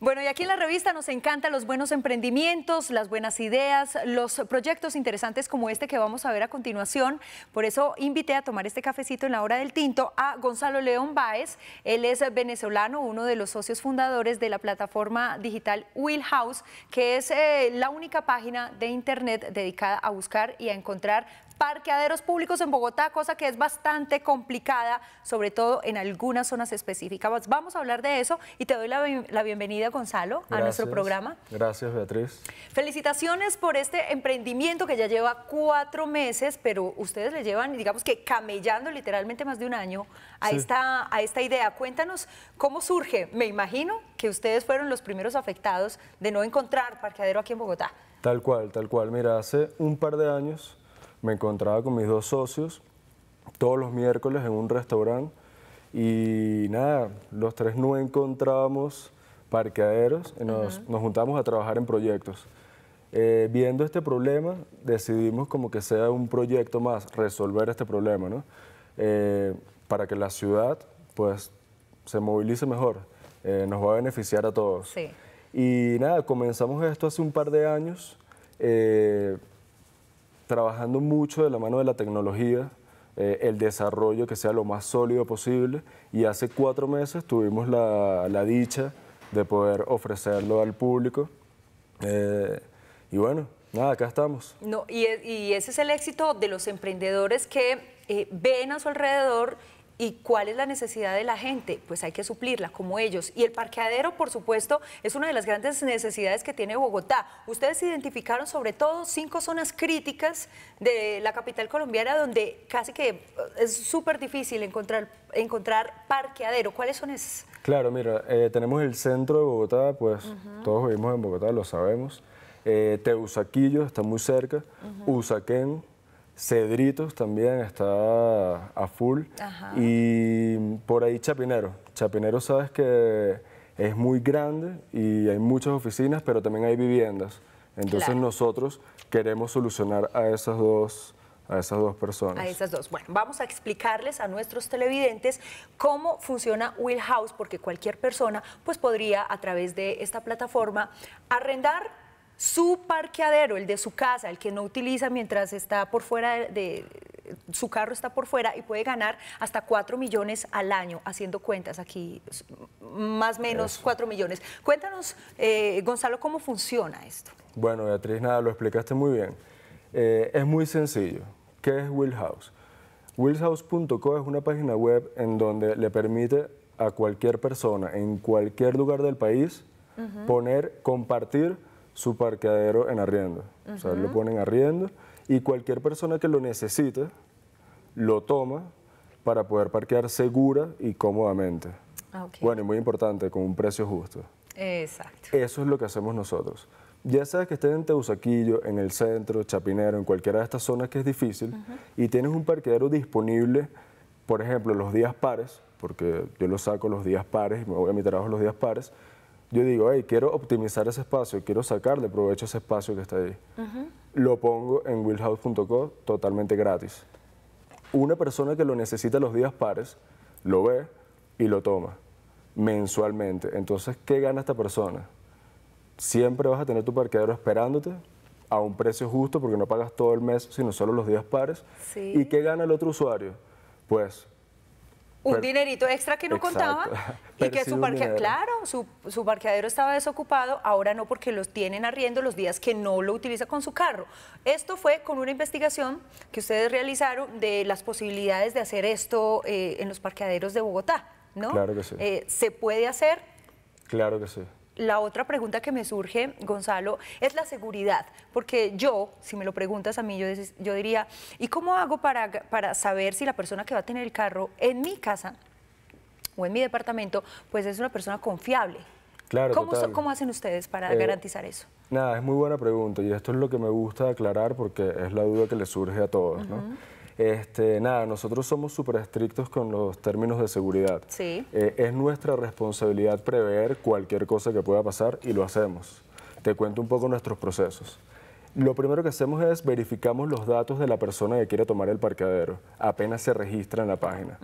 Bueno, y aquí en la revista nos encantan los buenos emprendimientos, las buenas ideas, los proyectos interesantes como este que vamos a ver a continuación. Por eso invité a tomar este cafecito en la hora del tinto a Gonzalo León Báez. Él es venezolano, uno de los socios fundadores de la plataforma digital Wheelhouse, que es eh, la única página de internet dedicada a buscar y a encontrar parqueaderos públicos en Bogotá, cosa que es bastante complicada, sobre todo en algunas zonas específicas. Vamos a hablar de eso y te doy la, bienvenida, Gonzalo, a nuestro programa. Gracias, Beatriz. Felicitaciones por este emprendimiento que ya lleva cuatro meses, pero ustedes le llevan, digamos que camellando literalmente más de un año a, esta, a esta idea. Cuéntanos cómo surge. Me imagino que ustedes fueron los primeros afectados de no encontrar parqueadero aquí en Bogotá. Tal cual, tal cual. Mira, hace un par de años me encontraba con mis dos socios todos los miércoles en un restaurante y nada, los tres no encontrábamos parqueaderos y nos, juntamos a trabajar en proyectos. Eh, viendo este problema, decidimos como que sea un proyecto más, resolver este problema, ¿no? Eh, para que la ciudad, pues, se movilice mejor. Eh, nos va a beneficiar a todos. Y nada, comenzamos esto hace un par de años trabajando mucho de la mano de la tecnología, eh, el desarrollo que sea lo más sólido posible y hace cuatro meses tuvimos la, dicha de poder ofrecerlo al público. Eh, y bueno, nada, acá estamos. No, e, y, ese es el éxito de los emprendedores que eh, ven a su alrededor ¿Y cuál es la necesidad de la gente? Pues hay que suplirla como ellos. Y el parqueadero, por supuesto, es una de las grandes necesidades que tiene Bogotá. Ustedes identificaron sobre todo cinco zonas críticas de la capital colombiana donde casi que eh, es súper difícil encontrar, encontrar parqueadero. ¿Cuáles son esas? Claro, mira, eh, tenemos el centro de Bogotá, pues todos vivimos en Bogotá, lo sabemos. Eh, Teusaquillo está muy cerca, Usaquén, Cedritos también está a full. Y por ahí Chapinero. Chapinero sabes que es muy grande y hay muchas oficinas, pero también hay viviendas. Entonces nosotros queremos solucionar a esas dos a esas dos personas. A esas dos. Bueno, vamos a explicarles a nuestros televidentes cómo funciona Wheelhouse, porque cualquier persona pues podría a través de esta plataforma arrendar su parqueadero, el de su casa, el que no utiliza mientras está por fuera de, su carro está por fuera y puede ganar hasta 4 millones al año, haciendo cuentas aquí, más o menos 4 millones. Cuéntanos, eh, Gonzalo, cómo funciona esto. Bueno, Beatriz, nada, lo explicaste muy bien. Eh, es muy sencillo. ¿Qué es Wheelhouse? Wheelhouse.co es una página web en donde le permite a cualquier persona en cualquier lugar del país poner, compartir su parqueadero en arriendo. O sea, lo ponen arriendo y cualquier persona que lo necesite lo toma para poder parquear segura y cómodamente. Ah, bueno, y muy importante, con un precio justo. Exacto. Eso es lo que hacemos nosotros. Ya sabes que estés en Teusaquillo, en el centro, Chapinero, en cualquiera de estas zonas que es difícil, y tienes un parqueadero disponible, por ejemplo, los días pares, porque yo lo saco los días pares y me voy a mi trabajo los días pares, yo digo, hey, quiero optimizar ese espacio, quiero sacarle provecho ese espacio que está ahí. Lo pongo en willhouse.co totalmente gratis. Una persona que lo necesita los días pares, lo ve y lo toma mensualmente. Entonces, ¿qué gana esta persona? Siempre vas a tener tu parqueadero esperándote a un precio justo porque no pagas todo el mes, sino solo los días pares. ¿Y qué gana el otro usuario? Pues un dinerito extra que no contaba y que su parqueadero, claro, su, parqueadero estaba desocupado, ahora no porque los tienen arriendo los días que no lo utiliza con su carro. Esto fue con una investigación que ustedes realizaron de las posibilidades de hacer esto eh, en los parqueaderos de Bogotá, ¿no? Claro que sí. Eh, ¿Se puede hacer? Claro que sí la otra pregunta que me surge, Gonzalo, es la seguridad, porque yo, si me lo preguntas a mí, yo, diría, ¿y cómo hago para, saber si la persona que va a tener el carro en mi casa o en mi departamento, pues es una persona confiable? Claro, ¿Cómo, hacen ustedes para eh, garantizar eso? Nada, es muy buena pregunta y esto es lo que me gusta aclarar porque es la duda que le surge a todos. ¿no? Este, nada, nosotros somos súper estrictos con los términos de seguridad. Sí. Eh, es nuestra responsabilidad prever cualquier cosa que pueda pasar y lo hacemos. Te cuento un poco nuestros procesos. Lo primero que hacemos es verificamos los datos de la persona que quiere tomar el parqueadero, apenas se registra en la página.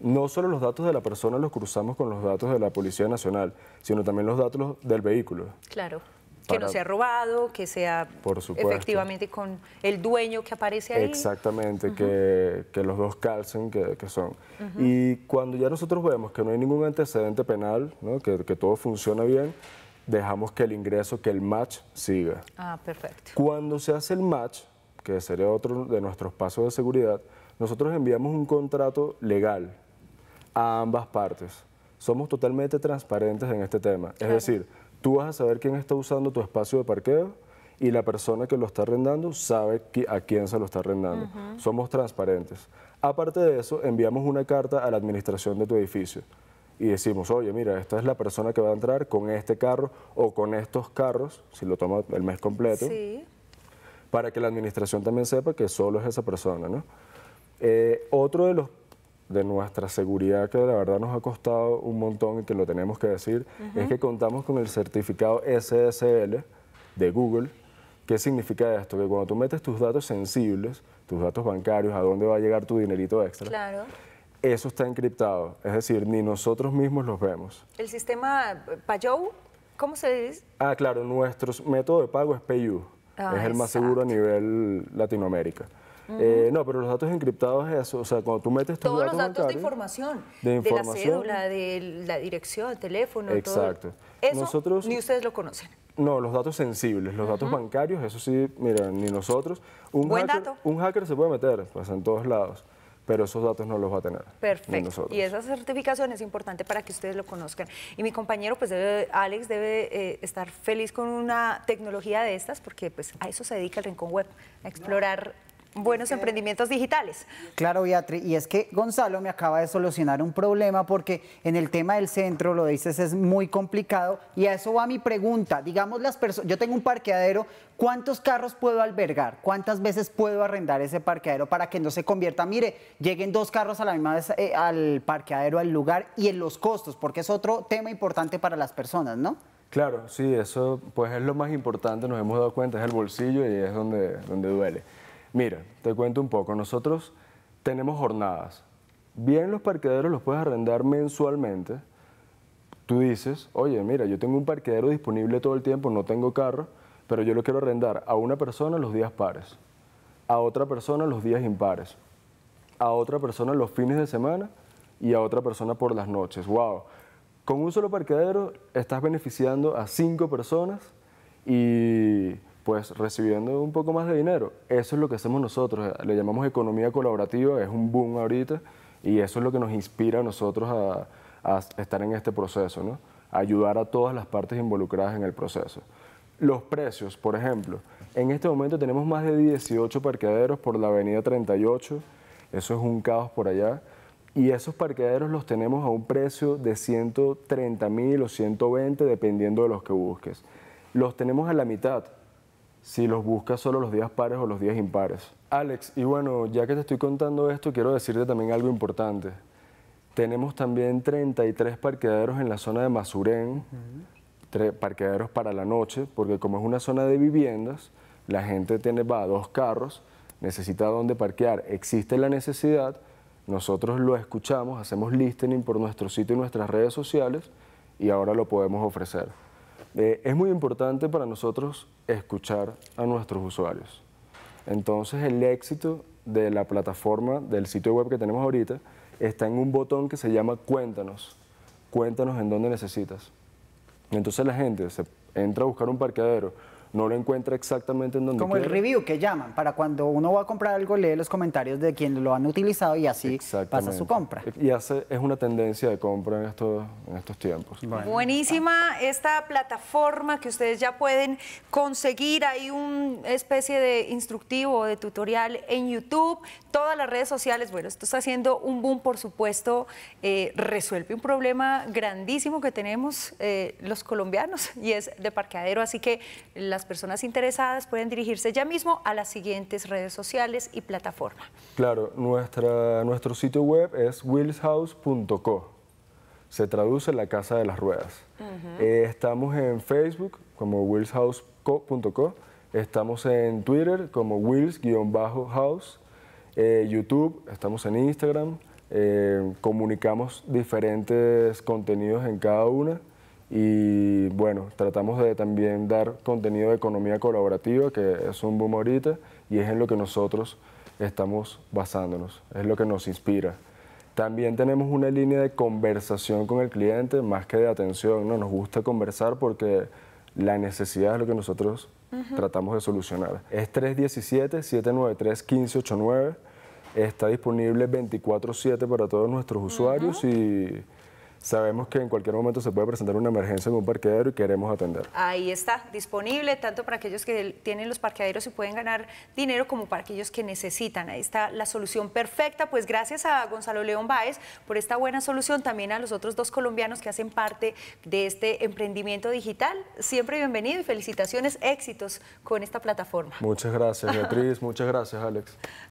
No solo los datos de la persona los cruzamos con los datos de la Policía Nacional, sino también los datos del vehículo. Claro que no sea robado, que sea efectivamente con el dueño que aparece ahí. Exactamente, que, los dos calcen que, son. Y cuando ya nosotros vemos que no hay ningún antecedente penal, que, todo funciona bien, dejamos que el ingreso, que el match siga. Ah, perfecto. Cuando se hace el match, que sería otro de nuestros pasos de seguridad, nosotros enviamos un contrato legal a ambas partes. Somos totalmente transparentes en este tema. Es decir, Tú vas a saber quién está usando tu espacio de parqueo y la persona que lo está arrendando sabe a quién se lo está arrendando. Somos transparentes. Aparte de eso, enviamos una carta a la administración de tu edificio y decimos, oye, mira, esta es la persona que va a entrar con este carro o con estos carros, si lo toma el mes completo, para que la administración también sepa que solo es esa persona, ¿no? Eh, otro de los de nuestra seguridad, que la verdad nos ha costado un montón y que lo tenemos que decir, es que contamos con el certificado SSL de Google. ¿Qué significa esto? Que cuando tú metes tus datos sensibles, tus datos bancarios, a dónde va a llegar tu dinerito extra, eso está encriptado. Es decir, ni nosotros mismos los vemos. ¿El sistema eh, Payou? ¿Cómo se dice? Ah, claro, nuestro método de pago es Payou, es el más seguro a nivel Latinoamérica. Eh, no, pero los datos encriptados es eso. O sea, cuando tú metes tu Todos los datos de, información, de información. la cédula, de la dirección, el teléfono, Exacto. Todo. Eso nosotros, ni ustedes lo conocen. No, los datos sensibles, los datos bancarios, eso sí, mira, ni nosotros. Un Buen dato. Un hacker se puede meter, pues en todos lados pero esos datos no los va a tener. Perfecto. Y esa certificación es importante para que ustedes lo conozcan. Y mi compañero, pues Alex, debe eh, estar feliz con una tecnología de estas, porque pues a eso se dedica el Rincón Web, a explorar buenos emprendimientos digitales. Claro, Beatriz, y es que Gonzalo me acaba de solucionar un problema porque en el tema del centro, lo dices, es muy complicado y a eso va mi pregunta. Digamos, las personas, yo tengo un parqueadero, ¿cuántos carros puedo albergar? ¿Cuántas veces puedo arrendar ese parqueadero para que no se convierta? Mire, lleguen dos carros a la misma eh, al parqueadero, al lugar y en los costos, porque es otro tema importante para las personas, ¿no? Claro, sí, eso pues es lo más importante, nos hemos dado cuenta, es el bolsillo y es donde, donde duele. Mira, te cuento un poco. Nosotros tenemos jornadas. Bien, los parquederos los puedes arrendar mensualmente. Tú dices, oye, mira, yo tengo un parquedero disponible todo el tiempo, no tengo carro, pero yo lo quiero arrendar a una persona los días pares, a otra persona los días impares, a otra persona los fines de semana y a otra persona por las noches. ¡Wow! Con un solo parquedero estás beneficiando a cinco personas y pues recibiendo un poco más de dinero. Eso es lo que hacemos nosotros, le llamamos economía colaborativa, es un boom ahorita y eso es lo que nos inspira a nosotros a, estar en este proceso, ¿no? ayudar a todas las partes involucradas en el proceso. Los precios, por ejemplo, en este momento tenemos más de 18 parqueaderos por la avenida 38, eso es un caos por allá, y esos parqueaderos los tenemos a un precio de 130 mil o 120, dependiendo de los que busques. Los tenemos a la mitad, si los buscas solo los días pares o los días impares. Alex, y bueno, ya que te estoy contando esto, quiero decirte también algo importante. Tenemos también 33 parqueaderos en la zona de Masurén, parqueaderos para la noche, porque como es una zona de viviendas, la gente tiene, va, dos carros, necesita dónde parquear, existe la necesidad, nosotros lo escuchamos, hacemos listening por nuestro sitio y nuestras redes sociales y ahora lo podemos ofrecer. Eh, es muy importante para nosotros escuchar a nuestros usuarios. Entonces el éxito de la plataforma, del sitio web que tenemos ahorita, está en un botón que se llama Cuéntanos. Cuéntanos en dónde necesitas. Entonces la gente entra a buscar un parqueadero no lo encuentra exactamente en donde Como el review que llaman, para cuando uno va a comprar algo, lee los comentarios de quienes lo han utilizado y así pasa su compra. Y hace, es una tendencia de compra en estos, en estos tiempos. Buenísima esta plataforma que ustedes ya pueden conseguir. Hay una especie de instructivo, de tutorial en YouTube, todas las redes sociales. Bueno, esto está haciendo un boom, por supuesto. Eh, resuelve un problema grandísimo que tenemos eh, los colombianos y es de parqueadero. Así que las las personas interesadas pueden dirigirse ya mismo a las siguientes redes sociales y plataformas. Claro, nuestra, nuestro sitio web es willshouse.co. Se traduce la casa de las ruedas. Eh, estamos en Facebook como willshouse.co. Estamos en Twitter como wills-house. Eh, YouTube, estamos en Instagram. Eh, comunicamos diferentes contenidos en cada una. Y bueno, tratamos de también dar contenido de economía colaborativa, que es un boom ahorita, y es en lo que nosotros estamos basándonos, es lo que nos inspira. También tenemos una línea de conversación con el cliente, más que de atención, ¿no? Nos gusta conversar porque la necesidad es lo que nosotros tratamos de solucionar. Es 317-793-1589, está disponible 24-7 para todos nuestros usuarios y sabemos que en cualquier momento se puede presentar una emergencia en un parqueadero y queremos atender. Ahí está, disponible tanto para aquellos que tienen los parqueaderos y pueden ganar dinero como para aquellos que necesitan. Ahí está la solución perfecta. Pues gracias a Gonzalo León Báez por esta buena solución, también a los otros dos colombianos que hacen parte de este emprendimiento digital. Siempre bienvenido y felicitaciones, éxitos con esta plataforma. Muchas gracias, Beatriz. muchas gracias, Alex.